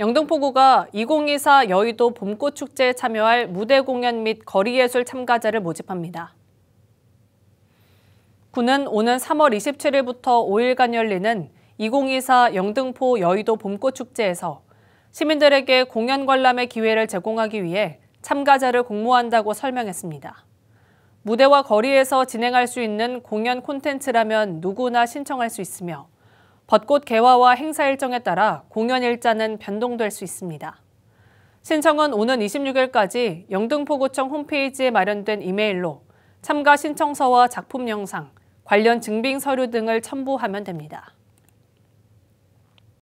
영등포구가 2024 여의도 봄꽃축제에 참여할 무대 공연 및 거리예술 참가자를 모집합니다. 구는 오는 3월 27일부터 5일간 열리는 2024 영등포 여의도 봄꽃축제에서 시민들에게 공연 관람의 기회를 제공하기 위해 참가자를 공모한다고 설명했습니다. 무대와 거리에서 진행할 수 있는 공연 콘텐츠라면 누구나 신청할 수 있으며 벚꽃 개화와 행사 일정에 따라 공연 일자는 변동될 수 있습니다. 신청은 오는 26일까지 영등포구청 홈페이지에 마련된 이메일로 참가 신청서와 작품 영상, 관련 증빙 서류 등을 첨부하면 됩니다.